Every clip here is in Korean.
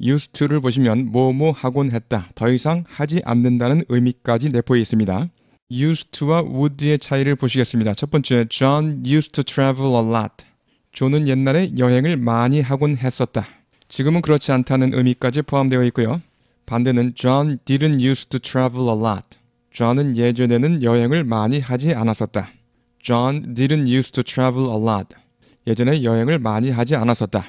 유스트를 보시면 뭐뭐 하곤 했다. 더 이상 하지 않는다는 의미까지 내포해 있습니다. used와 would의 차이를 보시겠습니다. 첫 번째, John used to travel a lot. 존은 옛날에 여행을 많이 하곤 했었다. 지금은 그렇지 않다는 의미까지 포함되어 있고요. 반대는 John didn't used to travel a lot. 존은 예전에는 여행을 많이 하지 않았었다. John didn't used to travel a lot. 예전에 여행을 많이 하지 않았었다.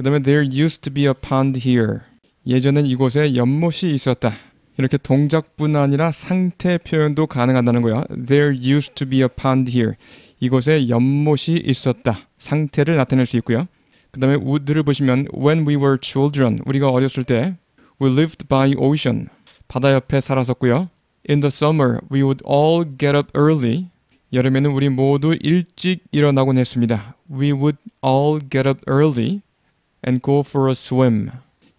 그 다음에 there used to be a pond here. 예전엔 이곳에 연못이 있었다. 이렇게 동작뿐 아니라 상태 표현도 가능하다는 거야. There used to be a pond here. 이곳에 연못이 있었다. 상태를 나타낼 수 있고요. 그 다음에 would를 보시면 when we were children 우리가 어렸을 때 we lived by ocean 바다 옆에 살았었고요. In the summer we would all get up early 여름에는 우리 모두 일찍 일어나곤 했습니다. We would all get up early and go for a swim.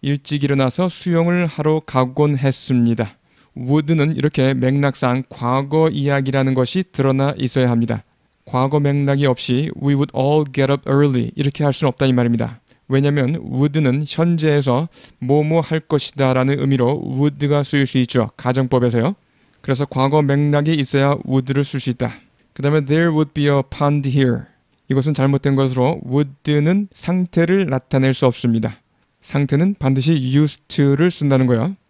일찍 일어나서 수영을 하러 가곤 했습니다. would는 이렇게 맥락상 과거 이야기라는 것이 드러나 있어야 합니다. 과거 맥락이 없이 we would all get up early 이렇게 할 수는 없다 이 말입니다. 왜냐하면 would는 현재에서 뭐뭐 할 것이다 라는 의미로 would가 쓰일 수 있죠. 가정법에서요. 그래서 과거 맥락이 있어야 would를 쓸 수 있다. 그 다음에 there would be a pond here. 이것은 잘못된 것으로 would는 상태를 나타낼 수 없습니다. 상태는 반드시 used를 쓴다는 거야.